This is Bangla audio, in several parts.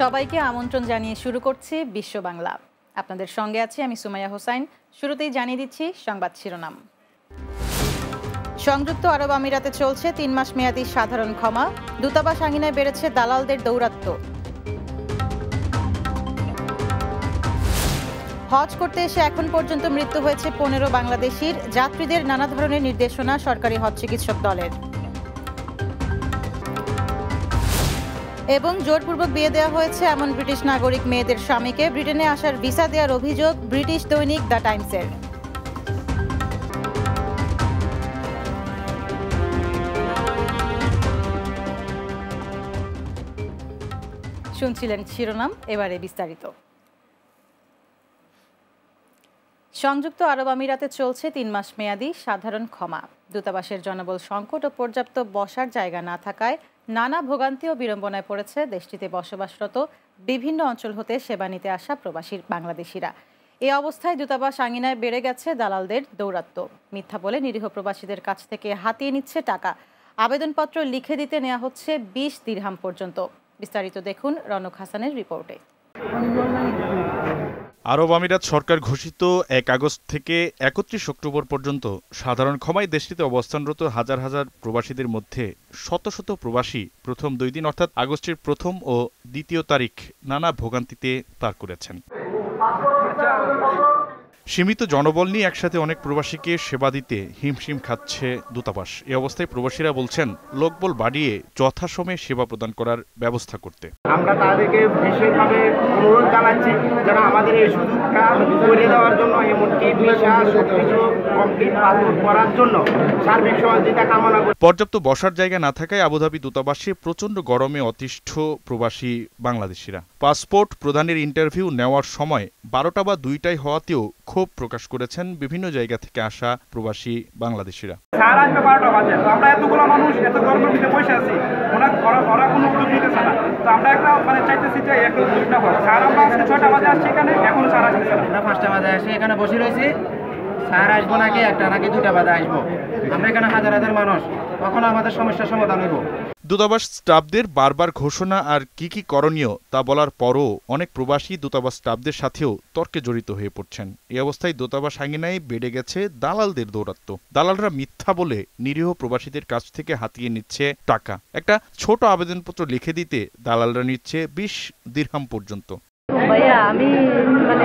সবাইকে আমন্ত্রণ জানিয়ে শুরু করছি বিশ্ব বাংলা আপনাদের সঙ্গে আছি আমি সুমাইয়া হোসাইন শুরুতেই জানিয়ে দিচ্ছি সংবাদ শিরোনাম সংযুক্ত আরব আমিরাতে চলছে তিন মাস মেয়াদী সাধারণ ক্ষমা দূতাবাস আঙিনায় বেড়েছে দালালদের দৌরাত্ম্য হজ করতে এসে এখন পর্যন্ত মৃত্যু হয়েছে পনেরো বাংলাদেশির যাত্রীদের নানা ধরনের নির্দেশনা সরকারি হজ চিকিৎসক দলের এবং জোরপূর্বক বিয়ে দেওয়া হয়েছে এমন ব্রিটিশ নাগরিক মেয়েদের স্বামীকে ব্রিটেনে আসার ভিসা দেওয়ার অভিযোগ ব্রিটিশ দৈনিক দ্য টাইমসের শুনছিলেন শিরোনাম এবারে বিস্তারিত সংযুক্ত আরব আমিরাতে চলছে তিন মাস মেয়াদি সাধারণ ক্ষমা দূতাবাসের জনবল সংকট ও পর্যাপ্ত বসার জায়গা না থাকায় নানা ভোগান্তি ও বিড়ম্বনায় পড়েছে দেশটিতে বসবাসরত বিভিন্ন অঞ্চল হতে সেবা নিতে আসা প্রবাসী বাংলাদেশিরা এ অবস্থায় দূতাবাস আঙিনায় বেড়ে গেছে দালালদের দৌরাত্ম মিথ্যা বলে নিরীহ প্রবাসীদের কাছ থেকে হাতিয়ে নিচ্ছে টাকা আবেদনপত্র লিখে দিতে নেওয়া হচ্ছে বিশ দিরহাম পর্যন্ত বিস্তারিত দেখুন রনক হাসানের রিপোর্টে আরব আমিরাত সরকার ঘোষিত এক আগস্ট থেকে একত্রিশ অক্টোবর পর্যন্ত সাধারণ ক্ষমায় দেশটিতে অবস্থানরত হাজার হাজার প্রবাসীদের মধ্যে শত শত প্রবাসী প্রথম দুই দিন অর্থাৎ আগস্টের প্রথম ও দ্বিতীয় তারিখ নানা ভোগান্তিতে পার করেছেন সীমিত জনবল নিয়ে একসাথে অনেক প্রবাসীকে সেবা দিতে হিমশিম খাচ্ছে দূতাবাস এ অবস্থায় প্রবাসীরা বলছেন লোকবল বাড়িয়ে যথাসময়ে সেবা প্রদান করার ব্যবস্থা করতে আমরা তাদেরকে বিশেষভাবে অনুরোধ পাচ্ছে যারা আমাদের এই শুধু করে দেওয়ার জন্য এমনকি সবকিছু কমপ্লিট করার জন্য সার্বিক সহযোগিতা কামনা করি পর্যাপ্ত বসার জায়গা না থাকায় আবুধাবি দূতাবাসে প্রচণ্ড গরমে অতিষ্ঠ প্রবাসী বাংলাদেশিরা পাসপোর্ট প্রধানের ইন্টারভিউ নেওয়ার সময় বারোটা বা দুইটাই হওয়াতেও ক্ষোভ প্রকাশ করেছেন বিভিন্ন জায়গা থেকে আসা প্রবাসী বাংলাদেশিরা আমরা মানুষ একটা মানে একটু আমরা আজকে ছয়টা বাজে আসছি এখানে আমরা পাঁচটা বাজে আসি এখানে বসে রয়েছি স্যার আসবো নাকি একটা নাকি দুটা বাজে আসবো আমরা এখানে হাজার হাজার মানুষ কখনো আমাদের সমস্যার সমাধান হইব দূতাবাস স্টাফদের বারবার ঘোষণা আর কি কি করণীয় তা বলার পরও অনেক প্রবাসী দূতাবাস স্টাফদের সাথেও তর্কে জড়িত হয়ে পড়ছেন এ অবস্থায় দূতাবাস আঙিনায় বেড়ে গেছে দালালদের দৌরাত্ম দালালরা মিথ্যা বলে নিরীহ প্রবাসীদের কাছ থেকে হাতিয়ে নিচ্ছে টাকা একটা ছোট আবেদনপত্র লিখে দিতে দালালরা নিচ্ছে বিশ দীর্হাম পর্যন্ত মানে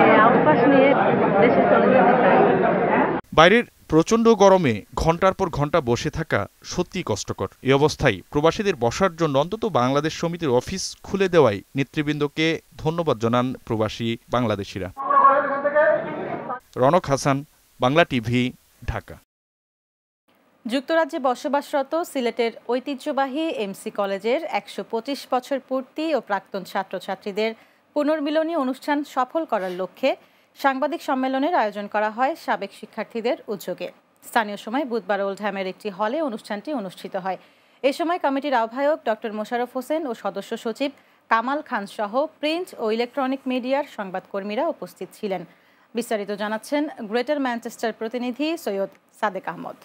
বাইরের প্রচণ্ড গরমে ঘন্টার পর ঘন্টা বসে থাকা সত্যি কষ্টকর এই অবস্থায় প্রবাসীদের বসার জন্য অন্তত বাংলাদেশ সমিতির অফিস খুলে দেওয়ায় নেতৃবৃন্দকে ধন্যবাদ জানান প্রবাসী বাংলাদেশিরা রনক হাসান বাংলা টিভি ঢাকা যুক্তরাজ্যে বসবাসরত সিলেটের ঐতিহ্যবাহী এমসি কলেজের একশো বছর পূর্তি ও প্রাক্তন ছাত্রছাত্রীদের পুনর্মিলনী অনুষ্ঠান সফল করার লক্ষ্যে সাংবাদিক সম্মেলনের আয়োজন করা হয় সাবেক শিক্ষার্থীদের উদ্যোগে স্থানীয় সময় বুধবার ওল্ডহ্যামের একটি হলে অনুষ্ঠানটি অনুষ্ঠিত হয় এ সময় কমিটির আহ্বায়ক ডক্টর মোশারফ হোসেন ও সদস্য সচিব কামাল খান সহ প্রিন্ট ও ইলেকট্রনিক মিডিয়ার সংবাদকর্মীরা উপস্থিত ছিলেন বিস্তারিত জানাচ্ছেন গ্রেটার ম্যানচেস্টার প্রতিনিধি সৈয়দ সাদেক আহমদ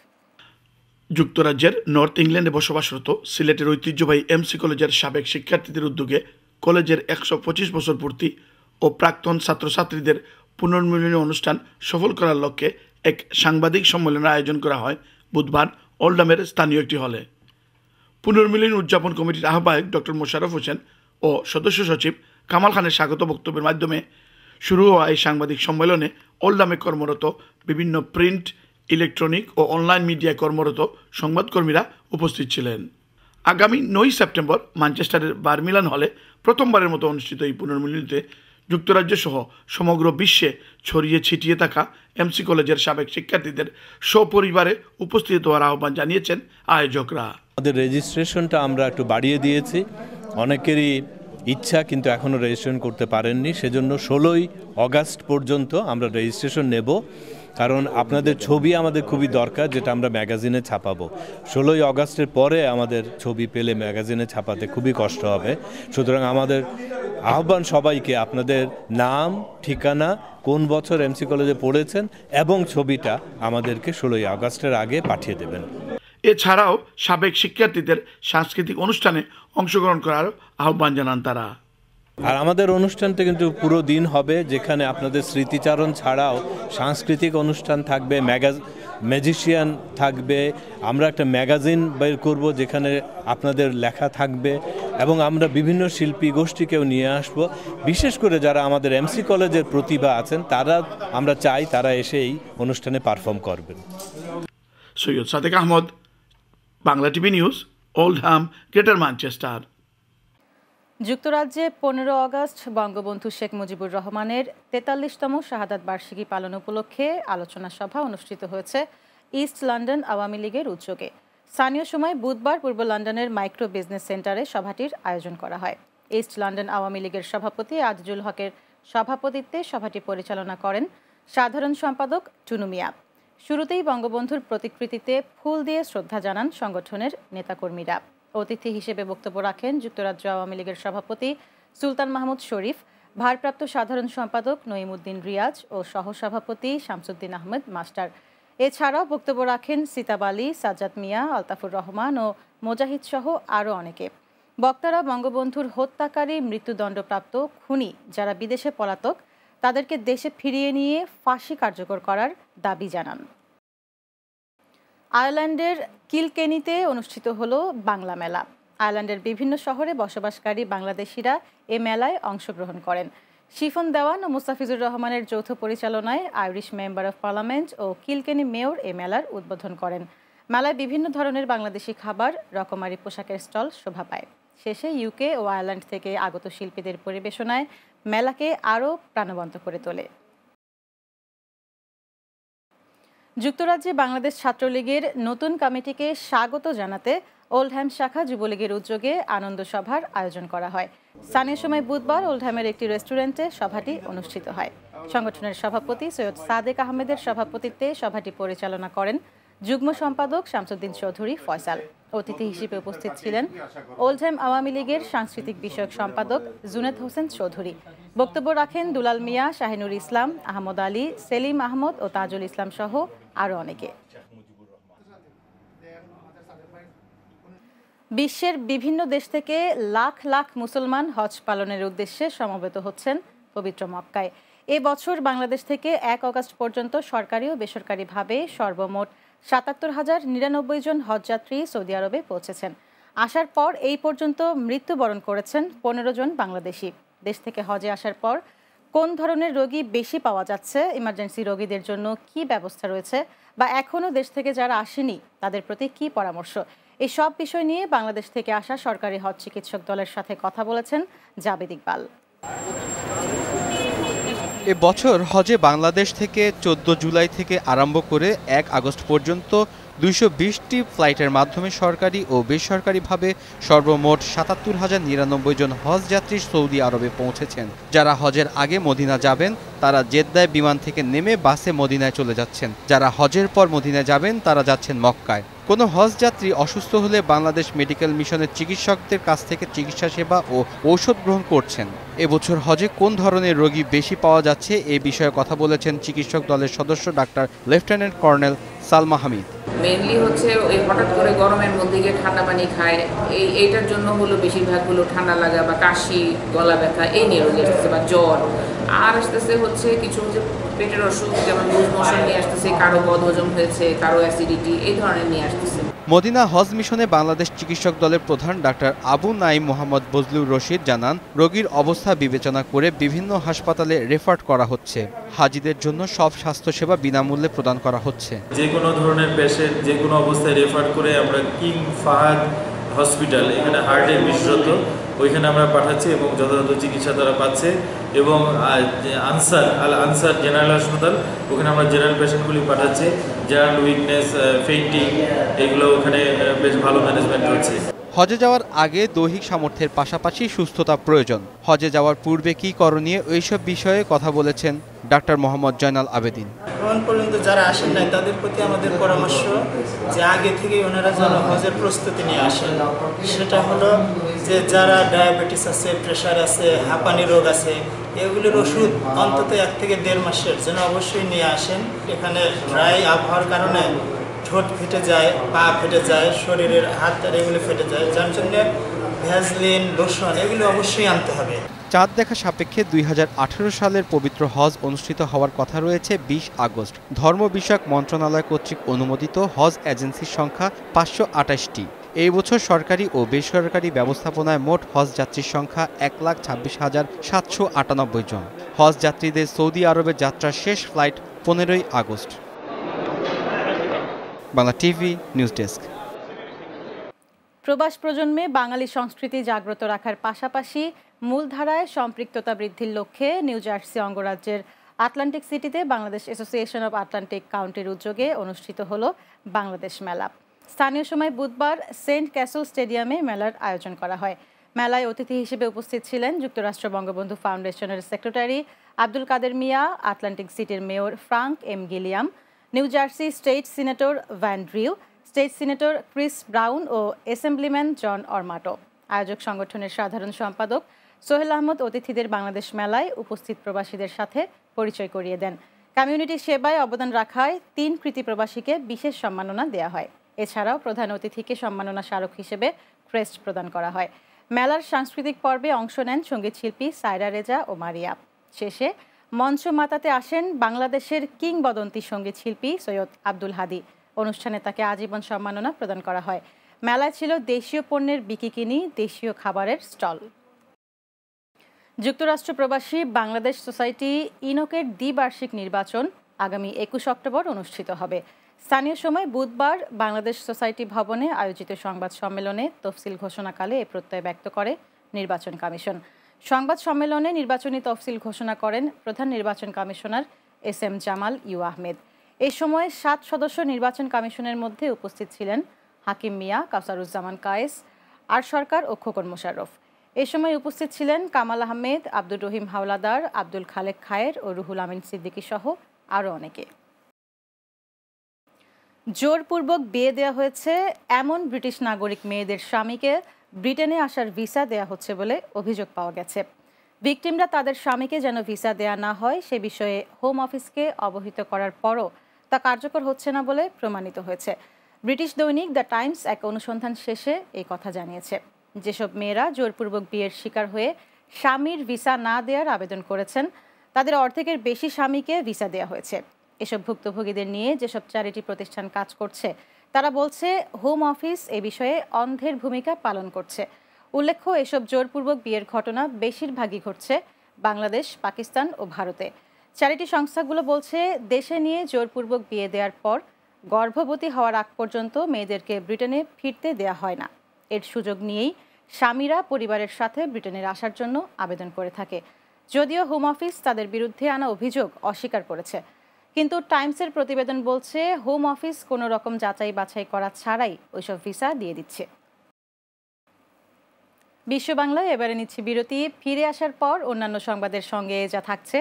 যুক্তরাজ্যের নর্থ ইংল্যান্ডে বসবাসরত সিলেটের ঐতিহ্যবাহী এমসি কলেজের সাবেক শিক্ষার্থীদের উদ্যোগে কলেজের একশো পঁচিশ বছর পূর্তি ও প্রাক্তন ছাত্রছাত্রীদের পুনর্মিলনী অনুষ্ঠান সফল করার লক্ষ্যে এক সাংবাদিক সম্মেলনের আয়োজন করা হয় বুধবার ওল্ডামের স্থানীয় একটি হলে পুনর্মিলনী উদযাপন কমিটির আহ্বায়ক ডক্টর মোশারফ হোসেন ও সদস্য সচিব কামাল খানের স্বাগত বক্তব্যের মাধ্যমে শুরু হওয়া এই সাংবাদিক সম্মেলনে ওল্ডামে কর্মরত বিভিন্ন প্রিন্ট ইলেকট্রনিক ও অনলাইন মিডিয়ায় কর্মরত সংবাদকর্মীরা উপস্থিত ছিলেন আগামী নয় সেপ্টেম্বর ম্যানচেস্টারের বার্মিলান হলে প্রথমবারের মতো অনুষ্ঠিত এই পুনর্মিলনীতে সহ সমগ্র বিশ্বে ছড়িয়ে ছিটিয়ে থাকা এমসি কলেজের সাবেক শিক্ষার্থীদের সপরিবারে উপস্থিত হওয়ার আহ্বান জানিয়েছেন আয়োজকরা আমাদের রেজিস্ট্রেশনটা আমরা একটু বাড়িয়ে দিয়েছি অনেকেরই ইচ্ছা কিন্তু এখনও রেজিস্ট্রেশন করতে পারেননি সেজন্য ষোলোই অগাস্ট পর্যন্ত আমরা রেজিস্ট্রেশন নেব কারণ আপনাদের ছবি আমাদের খুবই দরকার যেটা আমরা ম্যাগাজিনে ছাপাবো ষোলোই অগাস্টের পরে আমাদের ছবি পেলে ম্যাগাজিনে ছাপাতে খুবই কষ্ট হবে সুতরাং আমাদের আহ্বান সবাইকে আপনাদের নাম ঠিকানা কোন বছর এমসি কলেজে পড়েছেন এবং ছবিটা আমাদেরকে ষোলোই আগস্টের আগে পাঠিয়ে দেবেন এছাড়াও সাবেক শিক্ষার্থীদের সাংস্কৃতিক অনুষ্ঠানে অংশগ্রহণ করার আহ্বান জানান তারা আর আমাদের অনুষ্ঠানটা কিন্তু পুরো দিন হবে যেখানে আপনাদের স্মৃতিচারণ ছাড়াও সাংস্কৃতিক অনুষ্ঠান থাকবে ম্যাগাজ ম্যাজিশিয়ান থাকবে আমরা একটা ম্যাগাজিন বের করব যেখানে আপনাদের লেখা থাকবে এবং আমরা বিভিন্ন শিল্পী গোষ্ঠীকেও নিয়ে আসব বিশেষ করে যারা আমাদের এমসি কলেজের প্রতিভা আছেন তারা আমরা চাই তারা এসে এই অনুষ্ঠানে পারফর্ম করবেন Syed Sadek Ahmed Bangla TV news Oldham greater Manchester যুক্তরাজ্যে পনেরো আগস্ট বঙ্গবন্ধু শেখ মুজিবুর রহমানের তেতাল্লিশতম শাহাদাত বার্ষিকী পালন উপলক্ষে আলোচনা সভা অনুষ্ঠিত হয়েছে ইস্ট লন্ডন আওয়ামী লীগের উদ্যোগে স্থানীয় সময় বুধবার পূর্ব লন্ডনের মাইক্রো বিজনেস সেন্টারে সভাটির আয়োজন করা হয় ইস্ট লন্ডন আওয়ামী লীগের সভাপতি আজিজুল হকের সভাপতিত্বে সভাটি পরিচালনা করেন সাধারণ সম্পাদক টুনুমিয়া শুরুতেই বঙ্গবন্ধুর প্রতিকৃতিতে ফুল দিয়ে শ্রদ্ধা জানান সংগঠনের নেতাকর্মীরা অতিথি হিসেবে বক্তব্য রাখেন যুক্তরাজ্য আওয়ামী লীগের সভাপতি সুলতান মাহমুদ শরীফ ভারপ্রাপ্ত সাধারণ সম্পাদক নঈমুদ্দিন রিয়াজ ও সহসভাপতি শামসুদ্দিন আহমেদ মাস্টার এছাড়াও বক্তব্য রাখেন সিতাব আলী সাজ্জাদ মিয়া আলতাফুর রহমান ও মোজাহিদ সহ আরও অনেকে বক্তারা বঙ্গবন্ধুর হত্যাকারী মৃত্যুদণ্ডপ্রাপ্ত খুনি যারা বিদেশে পলাতক তাদেরকে দেশে ফিরিয়ে নিয়ে ফাঁসি কার্যকর করার দাবি জানান আয়ারল্যান্ডের কিলকেনিতে অনুষ্ঠিত হলো বাংলা মেলা আয়ারল্যান্ডের বিভিন্ন শহরে বসবাসকারী বাংলাদেশিরা এ মেলায় অংশগ্রহণ করেন শিফন দেওয়ান ও মুস্তাফিজুর রহমানের যৌথ পরিচালনায় আইরিশ মেম্বার অফ পার্লামেন্ট ও কিলকেনি মেয়র এ মেলার উদ্বোধন করেন মেলায় বিভিন্ন ধরনের বাংলাদেশি খাবার রকমারি পোশাকের স্টল শোভা পায় শেষে ইউকে ও আয়ারল্যান্ড থেকে আগত শিল্পীদের পরিবেশনায় মেলাকে আরও প্রাণবন্ত করে তোলে যুক্তরাজ্যে বাংলাদেশ ছাত্রলীগের নতুন কমিটিকে স্বাগত জানাতে ওল্ডহ্যাম শাখা যুবলীগের উদ্যোগে আনন্দ সভার আয়োজন করা হয় স্থানীয় সময় বুধবার ওল্ডহ্যামের একটি রেস্টুরেন্টে সভাটি অনুষ্ঠিত হয় সংগঠনের সভাপতি সৈয়দ সাদেক আহমেদের সভাপতিত্বে সভাটি পরিচালনা করেন যুগ্ম সম্পাদক শামসুদ্দিন চৌধুরী ফয়সাল অতিথি হিসেবে উপস্থিত ছিলেন ওল্ডহ্যাম আওয়ামী লীগের সাংস্কৃতিক বিষয়ক সম্পাদক জুনেদ হোসেন চৌধুরী বক্তব্য রাখেন দুলাল মিয়া শাহিনুর ইসলাম আহমদ আলী সেলিম আহমদ ও তাজুল ইসলাম সহ আরও অনেকে বিশ্বের বিভিন্ন দেশ থেকে লাখ লাখ মুসলমান হজ পালনের উদ্দেশ্যে সমবেত হচ্ছেন পবিত্র মক্কায় এ বছর বাংলাদেশ থেকে এক অগস্ট পর্যন্ত সরকারি ও বেসরকারিভাবে সর্বমোট সাতাত্তর হাজার নিরানব্বই জন হজযাত্রী সৌদি আরবে পৌঁছেছেন আসার পর এই পর্যন্ত মৃত্যুবরণ করেছেন পনেরো জন বাংলাদেশি দেশ থেকে হজে আসার পর কোন ধরনের রোগী বেশি পাওয়া যাচ্ছে ইমার্জেন্সি রোগীদের জন্য কি ব্যবস্থা রয়েছে বা এখনও দেশ থেকে যারা আসেনি তাদের প্রতি কি পরামর্শ এই সব বিষয় নিয়ে বাংলাদেশ থেকে আসা সরকারি হজ চিকিৎসক দলের সাথে কথা বলেছেন জাবেদ ইকবাল এ বছর হজে বাংলাদেশ থেকে চোদ্দ জুলাই থেকে আরম্ভ করে এক আগস্ট পর্যন্ত দুইশো বিশটি ফ্লাইটের মাধ্যমে সরকারি ও বেসরকারিভাবে সর্বমোট সাতাত্তর হাজার নিরানব্বই জন হজ যাত্রী সৌদি আরবে পৌঁছেছেন যারা হজের আগে মদিনা যাবেন তারা জেদ্দায় বিমান থেকে নেমে বাসে মদিনায় চলে যাচ্ছেন যারা হজের পর মদিনায় যাবেন তারা যাচ্ছেন মক্কায় কোনো হজ যাত্রী অসুস্থ হলে বাংলাদেশ মেডিকেল মিশনের চিকিৎসকদের কাছ থেকে চিকিৎসা সেবা ও ঔষধ গ্রহণ করছেন এবছর হজে কোন ধরনের রোগী বেশি পাওয়া যাচ্ছে এ বিষয়ে কথা বলেছেন চিকিৎসক দলের সদস্য doctor lieutenant colonel Salma Hamid mainly হচ্ছে ওই হঠাৎ করে গরমের মধ্যে গিয়ে ঠান্ডা পানি খায় এই এইটার জন্য হলো বেশিরভাগ হলো ঠান্ডা লাগা বা কাশি গলা ব্যথা এই নিয়ে রোগী আসতেছে বা জ্বর আর আসতেছে হচ্ছে কিছু হচ্ছে পেটের অসুখ যেমন লুজ মোশন নিয়ে আসতেছে কারো বদহজম হয়েছে কারো অ্যাসিডিটি এই ধরনের নিয়ে আসতেছে মদিনা হজ মিশনে বাংলাদেশ চিকিৎসক দলের প্রধান ডাক্তার আবু নাইম মোহাম্মদ বজলুর রশিদ জানান রোগীর অবস্থা বিবেচনা করে বিভিন্ন হাসপাতালে রেফার করা হচ্ছে হাজিদের জন্য সব স্বাস্থ্যসেবা বিনামূল্যে প্রদান করা হচ্ছে যে কোনো ধরনের পেশেন্ট যে কোনো অবস্থায় রেফার করে আমরা কিং ফাহাদ হসপিটাল এখানে হার্টের বিশেষত ওইখানে আমরা পাঠাচ্ছি এবং যথাযথ চিকিৎসা তারা পাচ্ছে এবং আনসার আল আনসার জেনারেল হাসপাতাল ওখানে আমরা জেনারেল পেশেন্টগুলি পাঠাচ্ছি জেনারেল উইকনেস ফেইন্টিং এগুলো ওখানে বেশ ভালো ম্যানেজমেন্ট হচ্ছে হজে যাওয়ার আগে দৈহিক সামর্থ্যের পাশাপাশি সুস্থতা প্রয়োজন হজে যাওয়ার পূর্বে কি করণীয় এইসব বিষয়ে কথা বলেছেন ডাক্তার মোহাম্মদ জয়নাল আবেদিন এখন পর্যন্ত যারা আসেন নাই তাদের প্রতি আমাদের পরামর্শ যে আগে থেকেই ওনারা যেন হজের প্রস্তুতি নিয়ে আসেন সেটা হলো যে যারা ডায়াবেটিস আছে প্রেশার আছে হাঁপানি রোগ আছে এগুলির ওষুধ অন্তত এক থেকে দেড় মাসের যেন অবশ্যই নিয়ে আসেন এখানে ড্রাই আবহাওয়ার কারণে ঠোঁট ফেটে যায় পা ফেটে যায় শরীরের হাত এগুলো ফেটে যায় যার জন্য ভ্যাজলিন লোশন এগুলো অবশ্যই আনতে হবে চাঁদ দেখা সাপেক্ষে দুই সালের পবিত্র হজ অনুষ্ঠিত হওয়ার কথা রয়েছে ২০ আগস্ট ধর্ম বিষয়ক মন্ত্রণালয় কর্তৃক অনুমোদিত হজ এজেন্সির সংখ্যা পাঁচশো আটাশটি এই বছর সরকারি ও বেসরকারি ব্যবস্থাপনায় মোট হজ যাত্রীর সংখ্যা এক লাখ ছাব্বিশ হাজার সাতশো আটানব্বই জন হজ যাত্রীদের সৌদি আরবের যাত্রার শেষ ফ্লাইট পনেরোই August Bangla TV news desk প্রবাস প্রজন্মে বাঙালি সংস্কৃতি জাগ্রত রাখার পাশাপাশি মূলধারায় সম্পৃক্ততা বৃদ্ধির লক্ষ্যে নিউ জার্সি অঙ্গরাজ্যের আটলান্টিক সিটিতে বাংলাদেশ অ্যাসোসিয়েশন অব আটলান্টিক কাউন্টির উদ্যোগে অনুষ্ঠিত হল বাংলাদেশ মেলা স্থানীয় সময় বুধবার সেন্ট ক্যাসল স্টেডিয়ামে মেলার আয়োজন করা হয় মেলায় অতিথি হিসেবে উপস্থিত ছিলেন যুক্তরাষ্ট্র বঙ্গবন্ধু ফাউন্ডেশনের সেক্রেটারি আব্দুল কাদের মিয়া আটলান্টিক সিটির mayor Frank M Gilliam New Jersey state senator ভ্যান্ড্রিউ স্টেট সিনেটর ক্রিস ব্রাউন ও অ্যাসেম্বলিম্যান জন অরমাটো আয়োজক সংগঠনের সাধারণ সম্পাদক সোহেল আহমদ অতিথিদের বাংলাদেশ মেলায় উপস্থিত প্রবাসীদের সাথে পরিচয় করিয়ে দেন কমিউনিটি সেবায় অবদান রাখায় তিন কৃতি প্রবাসীকে বিশেষ সম্মাননা দেয়া হয় এছাড়াও প্রধান অতিথিকে সম্মাননা স্মারক হিসেবে ক্রেস্ট প্রদান করা হয় মেলার সাংস্কৃতিক পর্বে অংশ নেন সঙ্গীত শিল্পী সায়রা রেজা ও মারিয়া শেষে মঞ্চ মাতাতে আসেন বাংলাদেশের কিংবদন্তি শিল্পী সৈয়দ আব্দুল হাদি অনুষ্ঠানে তাকে আজীবন সম্মাননা প্রদান করা হয় মেলায় ছিল দেশীয় পণ্যের বিকিকিনি দেশীয় খাবারের স্টল যুক্তরাষ্ট্র প্রবাসী বাংলাদেশ সোসাইটি ইনোকের দ্বিবার্ষিক নির্বাচন আগামী একুশ অক্টোবর অনুষ্ঠিত হবে স্থানীয় সময় বুধবার বাংলাদেশ সোসাইটি ভবনে আয়োজিত সংবাদ সম্মেলনে তফসিল ঘোষণাকালে এ প্রত্যয় ব্যক্ত করে নির্বাচন কমিশন সংবাদ সম্মেলনে নির্বাচনী তফসিল ঘোষণা করেন প্রধান নির্বাচন commissioner S M Jamal U Ahmed এ সময় সাত সদস্য নির্বাচন কমিশনের মধ্যে উপস্থিত ছিলেন হাকিম মিয়া কাউসারুজ্জামান কায়েস আর সরকার ও খোকন এ সময় উপস্থিত ছিলেন কামাল আহমেদ আব্দুর রহিম হাওলাদার আব্দুল খালেক খায়ের ও রুহুল আমিন সিদ্দিকী সহ আরও অনেকে জোরপূর্বক বিয়ে দেয়া হয়েছে এমন ব্রিটিশ নাগরিক মেয়েদের স্বামীকে ব্রিটেনে আসার ভিসা দেয়া হচ্ছে বলে অভিযোগ পাওয়া গেছে ভিকটিমরা তাদের স্বামীকে যেন ভিসা দেয়া না হয় সে বিষয়ে হোম অফিসকে অবহিত করার পরও তা কার্যকর হচ্ছে না বলে প্রমাণিত হয়েছে ব্রিটিশ দৈনিক দ্য টাইমস এক অনুসন্ধান শেষে এই কথা জানিয়েছে যেসব মেয়েরা জোরপূর্বক বিয়ের শিকার হয়ে স্বামীর ভিসা না দেওয়ার আবেদন করেছেন তাদের অর্ধেকের বেশি স্বামীকে ভিসা দেওয়া হয়েছে এসব ভুক্তভোগীদের নিয়ে যেসব চ্যারিটি প্রতিষ্ঠান কাজ করছে তারা বলছে হোম অফিস এ বিষয়ে অন্ধের ভূমিকা পালন করছে উল্লেখ্য এসব জোরপূর্বক বিয়ের ঘটনা বেশিরভাগই ঘটছে বাংলাদেশ পাকিস্তান ও ভারতে চ্যারিটি সংস্থাগুলো বলছে দেশে নিয়ে জোরপূর্বক বিয়ে দেওয়ার পর গর্ভবতী হওয়ার আগ পর্যন্ত মেয়েদেরকে ব্রিটেনে ফিরতে দেয়া হয় না এর সুযোগ নিয়েই স্বামীরা পরিবারের সাথে ব্রিটেনের আসার জন্য আবেদন করে থাকে যদিও হোম অফিস তাদের বিরুদ্ধে আনা অভিযোগ অস্বীকার করেছে কিন্তু টাইমসের প্রতিবেদন বলছে হোম অফিস কোনো রকম যাচাই বাছাই করা ছাড়াই ওইসব ভিসা দিয়ে দিচ্ছে বিশ্ব বাংলায় এবারে নিচ্ছে বিরতি ফিরে আসার পর অন্যান্য সংবাদের সঙ্গে যা থাকছে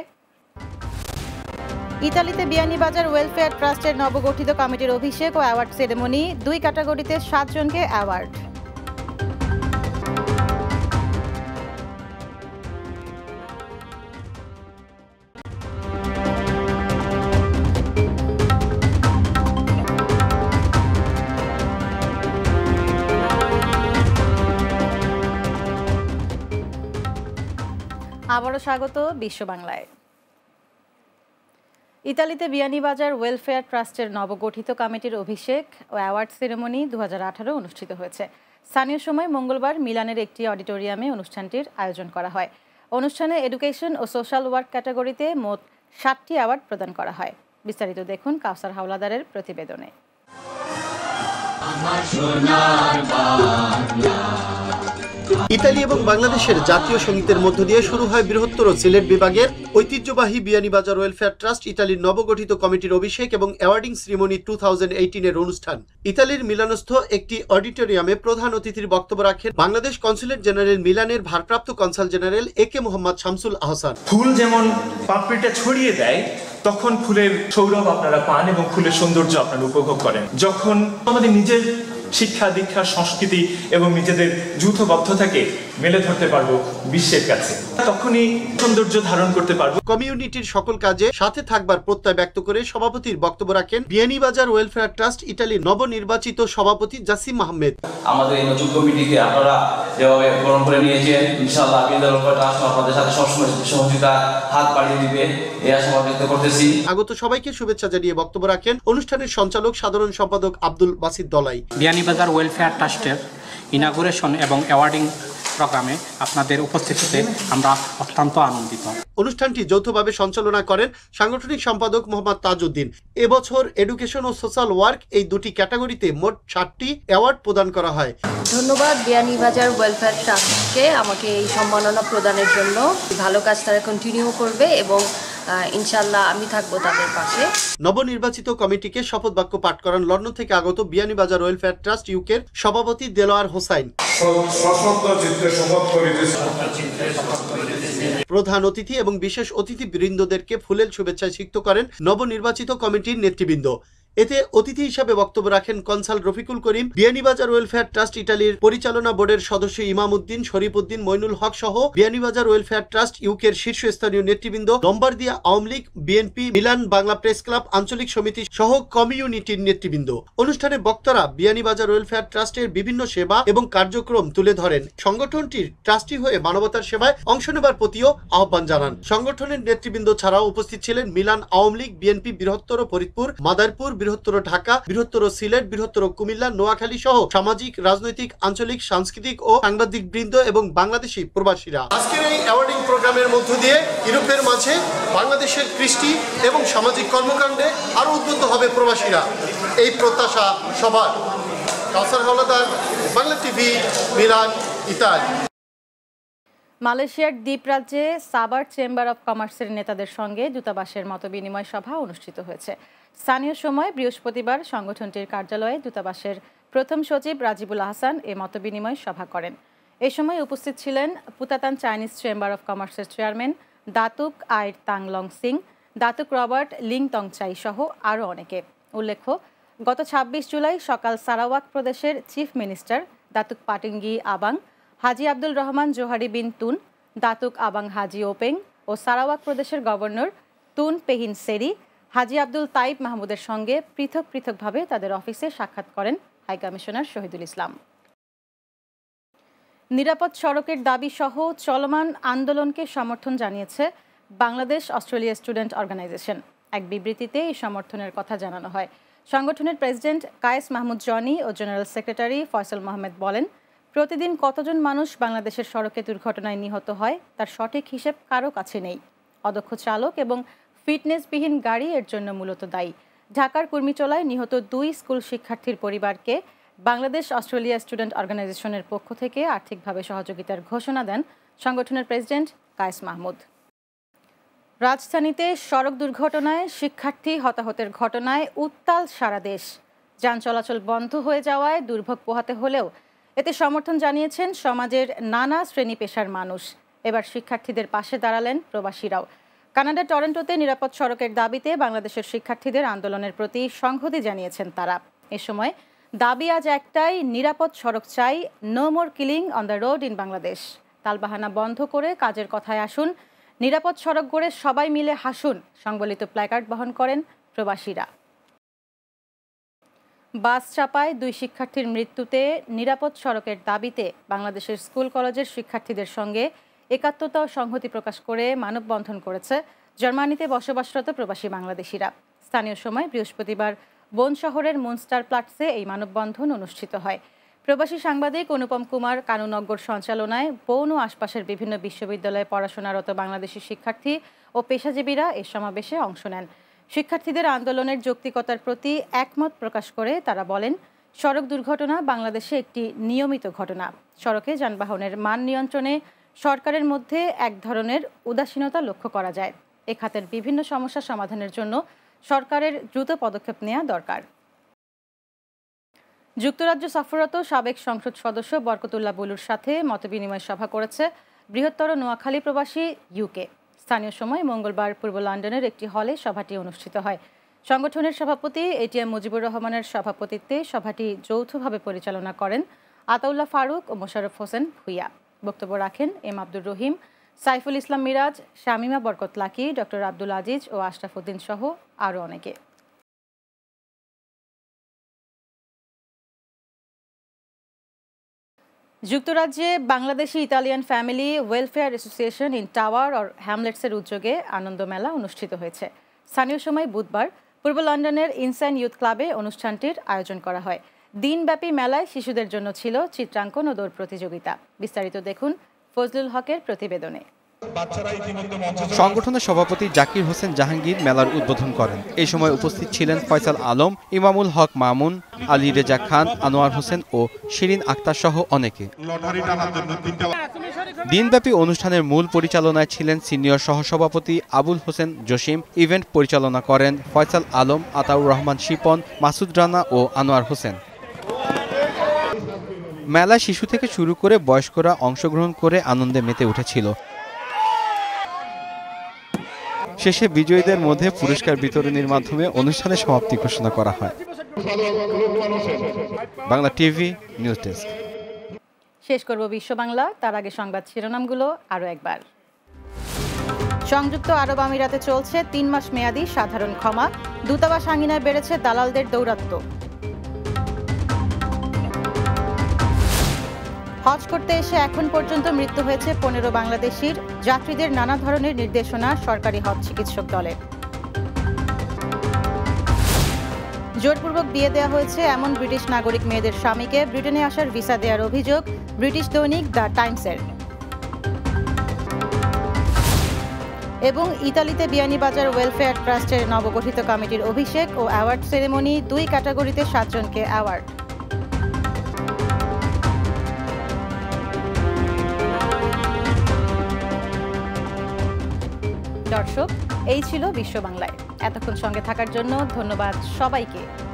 ইতালিতে বিয়ানীবাজার ওয়েলফেয়ার ট্রাস্টের নবগঠিত কমিটির অভিষেক ও অ্যাওয়ার্ড সেরেমনি দুই ক্যাটাগরিতে সাতজনকে অ্যাওয়ার্ড আবারও স্বাগত বিশ্ব বাংলায় ইতালিতে বিয়ানীবাজার ওয়েলফেয়ার ট্রাস্টের নবগঠিত কমিটির অভিষেক ও অ্যাওয়ার্ড সেরেমনি দু হাজার অনুষ্ঠিত হয়েছে স্থানীয় সময় মঙ্গলবার মিলানের একটি অডিটোরিয়ামে অনুষ্ঠানটির আয়োজন করা হয় অনুষ্ঠানে এডুকেশন ও সোশ্যাল ওয়ার্ক ক্যাটাগরিতে মোট সাতটি অ্যাওয়ার্ড প্রদান করা হয় বিস্তারিত দেখুন কাউসার হাওলাদারের প্রতিবেদনে ইতালি এবং বাংলাদেশের জাতীয় সঙ্গীতের মধ্য দিয়ে শুরু হয় বৃহত্তর সিলেট বিভাগের ঐতিহ্যবাহী বিয়ানীবাজার ওয়েলফেয়ার ট্রাস্ট ইতালির নবগঠিত কমিটির অভিষেক এবং অ্যাওয়ার্ডিং সিরিমনি টু থাউজেন্ড এইটিনের অনুষ্ঠান ইতালির মিলানস্থ একটি অডিটোরিয়ামে প্রধান অতিথির বক্তব্য রাখেন বাংলাদেশ কনসুলেট জেনারেল মিলানের ভারপ্রাপ্ত consul general A K Mohammad Shamsul Ahsan ফুল যেমন পাপড়িটা ছড়িয়ে দেয় তখন ফুলের সৌরভ আপনারা পান এবং ফুলের সৌন্দর্য আপনারা উপভোগ করেন যখন আমাদের নিজের শিক্ষা দীক্ষা সংস্কৃতি এবং নিজেদের যৌথবদ্ধতাকে মেলে ধরতে পারবো বিশ্বের কাছে তখনই সৌন্দর্য ধারণ করতে পারবো কমিউনিটির সকল কাজে সাথে থাকবার প্রত্যয় ব্যক্ত করে সভাপতির বক্তব্য রাখেন বিয়ানীবাজার ওয়েলফেয়ার ট্রাস্ট ইটালির নবনির্বাচিত সভাপতি জাসিম আহমেদ আমাদের এই নতুন কমিটিকে আপনারা যেভাবে গ্রহণ করে নিয়েছেন ইনশাআল্লাহ বিদ্যালয় ট্রাস্ট আপনাদের সাথে সবসময় সহযোগিতা হাত বাড়িয়ে দিবে এই আশা ব্যক্ত করতেছি আগত সবাইকে শুভেচ্ছা জানিয়ে বক্তব্য রাখেন অনুষ্ঠানের সঞ্চালক সাধারণ সম্পাদক আব্দুল বাসিদ দলাই বিয়ানীবাজার ওয়েলফেয়ার ট্রাস্টের ইনাগুরেশন এবং অ্যাওয়ার্ডিং প্রোগ্রামে আপনাদের উপস্থিতিতে আমরা অত্যন্ত আনন্দিত অনুষ্ঠানটি যৌথভাবে সঞ্চালনা করেন সাংগঠনিক সম্পাদক মোহাম্মদ তাজউদ্দিন এবছর এডুকেশন ও সোশ্যাল ওয়ার্ক এই দুটি ক্যাটাগরিতে মোট ষাটটি অ্যাওয়ার্ড প্রদান করা হয় ধন্যবাদ বিয়ানীবাজার ওয়েলফেয়ার ট্রাস্টকে আমাকে এই সম্মাননা প্রদানের জন্য ভালো কাজ তারা কন্টিনিউ করবে এবং ইনশাল্লাহ আমি থাকবো নবনির্বাচিত কমিটিকে শপথ বাক্য পাঠ করান লন্ডন থেকে আগত বিয়ানীবাজার ওয়েলফেয়ার ট্রাস্ট ইউকের সভাপতি দেলোয়ার হোসাইন প্রধান অতিথি এবং বিশেষ অতিথি বৃন্দদেরকে ফুলেল শুভেচ্ছায় সিক্ত করেন নবনির্বাচিত কমিটির নেতৃবৃন্দ এতে অতিথি হিসাবে বক্তব্য রাখেন consul Rafiqul Karim Beanibazar welfare trust ইটালির পরিচালনা বোর্ডের সদস্য ইমাম উদ্দিন শরীফ উদ্দিন মইনুল হক সহ বিয়ানীবাজার ওয়েলফেয়ার ট্রাস্ট ইউকের শীর্ষস্থানীয় নেতৃবৃন্দ দিয়া Awami League BNP Milan Bangla press club আঞ্চলিক সমিতি সহ কমিউনিটির নেতৃবৃন্দ অনুষ্ঠানে বক্তারা বিয়ানীবাজার ওয়েলফেয়ার ট্রাস্টের বিভিন্ন সেবা এবং কার্যক্রম তুলে ধরেন সংগঠনটির ট্রাস্টি হয়ে মানবতার সেবায় অংশ নেবার প্রতিও আহ্বান জানান সংগঠনের নেতৃবৃন্দ ছাড়াও উপস্থিত ছিলেন মিলান আওয়ামী লীগ বিএনপি বৃহত্তর ফরিদপুর মাদারপুর বৃহত্তর ঢাকা বৃহত্তর সিলেট বৃহত্তর কুমিল্লা নোয়াখালী সহ সামাজিক রাজনৈতিক আঞ্চলিক সাংস্কৃতিক ও সাংবাদিক বৃন্দ এবং বাংলাদেশি প্রবাসীরা আজকের এই অ্যাওয়ার্ডিং প্রোগ্রামের মধ্য দিয়ে ইউরোপের মাঝে বাংলাদেশের কৃষ্টি এবং সামাজিক কর্মকাণ্ডে আরও উদ্বুদ্ধ হবে প্রবাসীরা এই প্রত্যাশা সবার Kawsar Howlader Bangla TV Milan Italy মালয়েশিয়ার দ্বীপরাজ্যে সাবার চেম্বার অব কমার্সের নেতাদের সঙ্গে দূতাবাসের মত বিনিময় সভা অনুষ্ঠিত হয়েছে স্থানীয় সময় বৃহস্পতিবার সংগঠনটির কার্যালয়ে দূতাবাসের প্রথম সচিব রাজিবুল আহসান এ মতবিনিময় সভা করেন এ সময় উপস্থিত ছিলেন পুতাতান চাইনিজ চেম্বার অব কমার্সের চেয়ারম্যান দাতুক তাং তাংলং সিং দাতুক রবার্ট লিং তংচাই সহ আরও অনেকে উল্লেখ্য গত ২৬ জুলাই সকাল সারাওয়াক প্রদেশের chief minister Datuk Patinggi Abang Haji Abdul Rahman Johari bin Tun Datuk Abang Haji Openg ও সারাওয়াক প্রদেশের governor Tun Pehin Seri Haji Abdul তাইব মাহমুদের সঙ্গে পৃথক পৃথকভাবে তাদের অফিসে সাক্ষাৎ করেন হাই কমিশনার শহীদুল ইসলাম নিরাপদ সড়কের দাবি সহ চলমান আন্দোলনকে সমর্থন জানিয়েছে বাংলাদেশ অস্ট্রেলিয়া স্টুডেন্ট অর্গানাইজেশন এক বিবৃতিতে এই সমর্থনের কথা জানানো হয় সংগঠনের প্রেসিডেন্ট কায়েস মাহমুদ জনি ও জেনারেল সেক্রেটারি ফয়সল মোহাম্মদ বলেন প্রতিদিন কতজন মানুষ বাংলাদেশের সড়কে দুর্ঘটনায় নিহত হয় তার সঠিক হিসেব কারো কাছে নেই অদক্ষ চালক এবং ফিটনেসবিহীন গাড়ি এর জন্য মূলত দায়ী ঢাকার কুর্মিচলায় নিহত দুই স্কুল শিক্ষার্থীর পরিবারকে বাংলাদেশ অস্ট্রেলিয়া স্টুডেন্ট অর্গানাইজেশনের পক্ষ থেকে আর্থিকভাবে সহযোগিতার ঘোষণা দেন সংগঠনের প্রেসিডেন্ট কায়েস মাহমুদ রাজধানীতে সড়ক দুর্ঘটনায় শিক্ষার্থী হতাহতের ঘটনায় উত্তাল সারা দেশ যান চলাচল বন্ধ হয়ে যাওয়ায় দুর্ভোগ পোহাতে হলেও এতে সমর্থন জানিয়েছেন সমাজের নানা শ্রেণী পেশার মানুষ এবার শিক্ষার্থীদের পাশে দাঁড়ালেন প্রবাসীরাও কানাডা টরন্টোতে নিরাপদ সড়কের দাবিতে বাংলাদেশের শিক্ষার্থীদের আন্দোলনের প্রতি সংহতি জানিয়েছেন তারা এ সময় দাবি আজ একটাই নিরাপদ সড়ক চাই no more killing on the road in Bangladesh তালবাহানা বন্ধ করে কাজের কথায় আসুন নিরাপদ সড়ক গড়ে সবাই মিলে হাসুন সংবলিত প্ল্যাকার্ড বহন করেন প্রবাসীরা বাস চাপায় দুই শিক্ষার্থীর মৃত্যুতে নিরাপদ সড়কের দাবিতে বাংলাদেশের স্কুল কলেজের শিক্ষার্থীদের সঙ্গে একাত্মতা ও সংহতি প্রকাশ করে মানববন্ধন করেছে জার্মানিতে বসবাসরত প্রবাসী বাংলাদেশিরা স্থানীয় সময় বৃহস্পতিবার বন শহরের মুনস্টার প্লাটসে এই মানববন্ধন অনুষ্ঠিত হয় প্রবাসী সাংবাদিক অনুপম কুমার কানুনগর সঞ্চালনায় বন ও আশপাশের বিভিন্ন বিশ্ববিদ্যালয়ে পড়াশোনারত বাংলাদেশি শিক্ষার্থী ও পেশাজীবীরা এ সমাবেশে অংশ নেন শিক্ষার্থীদের আন্দোলনের যৌক্তিকতার প্রতি একমত প্রকাশ করে তারা বলেন সড়ক দুর্ঘটনা বাংলাদেশে একটি নিয়মিত ঘটনা সড়কে যানবাহনের মান নিয়ন্ত্রণে সরকারের মধ্যে এক ধরনের উদাসীনতা লক্ষ্য করা যায় এ খাতের বিভিন্ন সমস্যা সমাধানের জন্য সরকারের দ্রুত পদক্ষেপ নেওয়া দরকার যুক্তরাজ্য সফররত সাবেক সংসদ সদস্য বরকতুল্লাহ বলুর সাথে মতবিনিময় সভা করেছে বৃহত্তর নোয়াখালী প্রবাসী ইউকে স্থানীয় সময় মঙ্গলবার পূর্ব লন্ডনের একটি হলে সভাটি অনুষ্ঠিত হয় সংগঠনের সভাপতি এটিএম মুজিবুর রহমানের সভাপতিত্বে সভাটি যৌথভাবে পরিচালনা করেন আতাউল্লাহ ফারুক ও মোশাররফ হোসেন ভুইয়া বক্তব্য রাখেন এম আব্দুর রহিম সাইফুল ইসলাম মিরাজ শামিমা বরকত লাকি ডক্টর আব্দুল আজিজ ও উদ্দিন সহ আরও অনেকে যুক্তরাজ্যে Bangladeshi Italian family welfare association in Tower or হ্যামলেটসের উদ্যোগে আনন্দ মেলা অনুষ্ঠিত হয়েছে স্থানীয় সময় বুধবার পূর্ব লন্ডনের ইনসাইন ইউথ ক্লাবে অনুষ্ঠানটির আয়োজন করা হয় দিনব্যাপী মেলায় শিশুদের জন্য ছিল চিত্রাঙ্কন ও দৌড় প্রতিযোগিতা বিস্তারিত দেখুন ফজলুল হকের প্রতিবেদনে সংগঠনের সভাপতি জাকির হোসেন জাহাঙ্গীর মেলার উদ্বোধন করেন এই সময় উপস্থিত ছিলেন ফয়সাল আলম ইমামুল হক মামুন আলী রেজা খান আনোয়ার হোসেন ও শিরিন আক্তার সহ অনেকে দিনব্যাপী অনুষ্ঠানের মূল পরিচালনায় ছিলেন সিনিয়র সহসভাপতি আবুল হোসেন জসিম ইভেন্ট পরিচালনা করেন ফয়সাল আলম আতাউর রহমান শিপন মাসুদ রানা ও আনোয়ার হোসেন মেলা শিশু থেকে শুরু করে বয়স্করা অংশগ্রহণ করে আনন্দে মেতে উঠেছিল শেষে বিজয়ীদের মধ্যে পুরস্কার বিতরণের মাধ্যমে অনুষ্ঠানের সমাপ্তি ঘোষণা করা হয় বাংলা টিভি নিউজ ডেস্ক শেষ করব বিশ্ব বাংলা তার আগে সংবাদ শিরোনামগুলো আরও একবার সংযুক্ত আরব আমিরাতে চলছে তিন মাস মেয়াদি সাধারণ ক্ষমা দূতাবাস আঙিনায় বেড়েছে দালালদের দৌরাত্ম্য হজ করতে এসে এখন পর্যন্ত মৃত্যু হয়েছে পনেরো বাংলাদেশির যাত্রীদের নানা ধরনের নির্দেশনা সরকারি হজ চিকিৎসক দলের জোরপূর্বক বিয়ে দেওয়া হয়েছে এমন ব্রিটিশ নাগরিক মেয়েদের স্বামীকে ব্রিটেনে আসার ভিসা দেওয়ার অভিযোগ ব্রিটিশ দৈনিক দ্য টাইমসের এবং ইতালিতে বিয়ানীবাজার ওয়েলফেয়ার ট্রাস্টের নবগঠিত কমিটির অভিষেক ও অ্যাওয়ার্ড সেরেমনি দুই ক্যাটাগরিতে সাতজনকে অ্যাওয়ার্ড দর্শক এই ছিল বিশ্ব বাংলায় এতক্ষণ সঙ্গে থাকার জন্য ধন্যবাদ সবাইকে